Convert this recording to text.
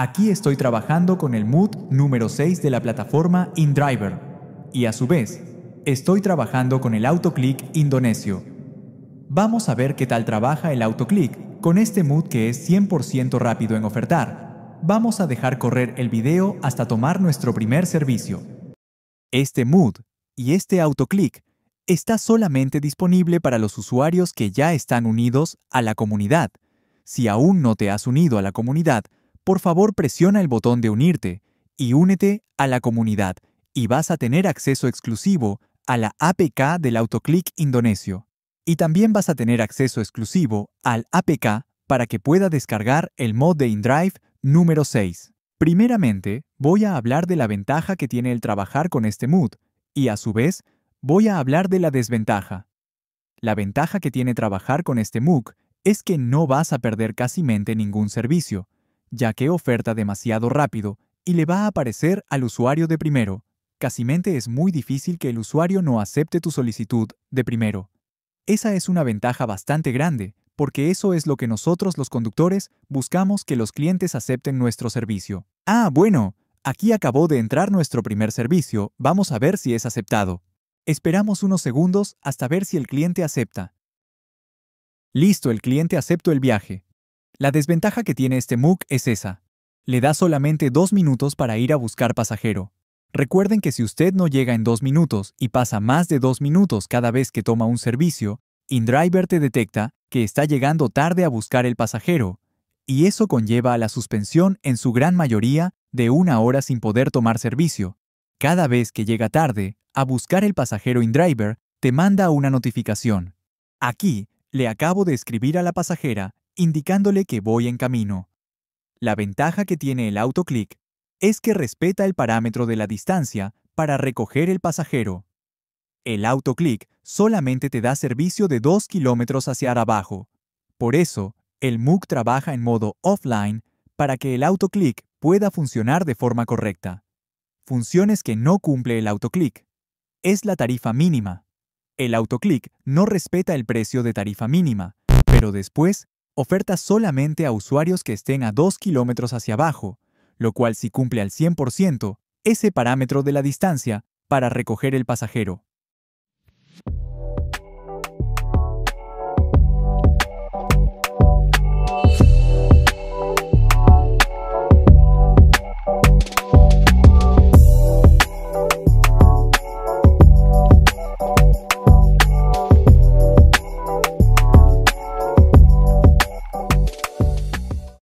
Aquí estoy trabajando con el mood número 6 de la plataforma InDriver y a su vez estoy trabajando con el autoclick indonesio. Vamos a ver qué tal trabaja el autoclick con este mood que es 100% rápido en ofertar. Vamos a dejar correr el video hasta tomar nuestro primer servicio. Este mood y este autoclick está solamente disponible para los usuarios que ya están unidos a la comunidad. Si aún no te has unido a la comunidad, por favor presiona el botón de unirte y únete a la comunidad y vas a tener acceso exclusivo a la APK del AutoClick indonesio. Y también vas a tener acceso exclusivo al APK para que pueda descargar el mod de InDrive número 6. Primeramente, voy a hablar de la ventaja que tiene el trabajar con este MOOC y a su vez, voy a hablar de la desventaja. La ventaja que tiene trabajar con este MOOC es que no vas a perder casi ningún servicio, ya que oferta demasiado rápido y le va a aparecer al usuario de primero. Casimente es muy difícil que el usuario no acepte tu solicitud de primero. Esa es una ventaja bastante grande, porque eso es lo que nosotros los conductores buscamos que los clientes acepten nuestro servicio. Ah, bueno, aquí acabó de entrar nuestro primer servicio, vamos a ver si es aceptado. Esperamos unos segundos hasta ver si el cliente acepta. Listo, el cliente aceptó el viaje. La desventaja que tiene este MOOC es esa. Le da solamente dos minutos para ir a buscar pasajero. Recuerden que si usted no llega en dos minutos y pasa más de dos minutos cada vez que toma un servicio, InDriver te detecta que está llegando tarde a buscar el pasajero, y eso conlleva a la suspensión en su gran mayoría de una hora sin poder tomar servicio. Cada vez que llega tarde a buscar el pasajero InDriver, te manda una notificación. Aquí le acabo de escribir a la pasajera indicándole que voy en camino. La ventaja que tiene el autoclick es que respeta el parámetro de la distancia para recoger el pasajero. El autoclick solamente te da servicio de 2 kilómetros hacia abajo. Por eso, el MOOC trabaja en modo offline para que el autoclick pueda funcionar de forma correcta. Funciones que no cumple el autoclick. Es la tarifa mínima. El autoclick no respeta el precio de tarifa mínima, pero después oferta solamente a usuarios que estén a 2 kilómetros hacia abajo, lo cual si cumple al 100% ese parámetro de la distancia para recoger el pasajero.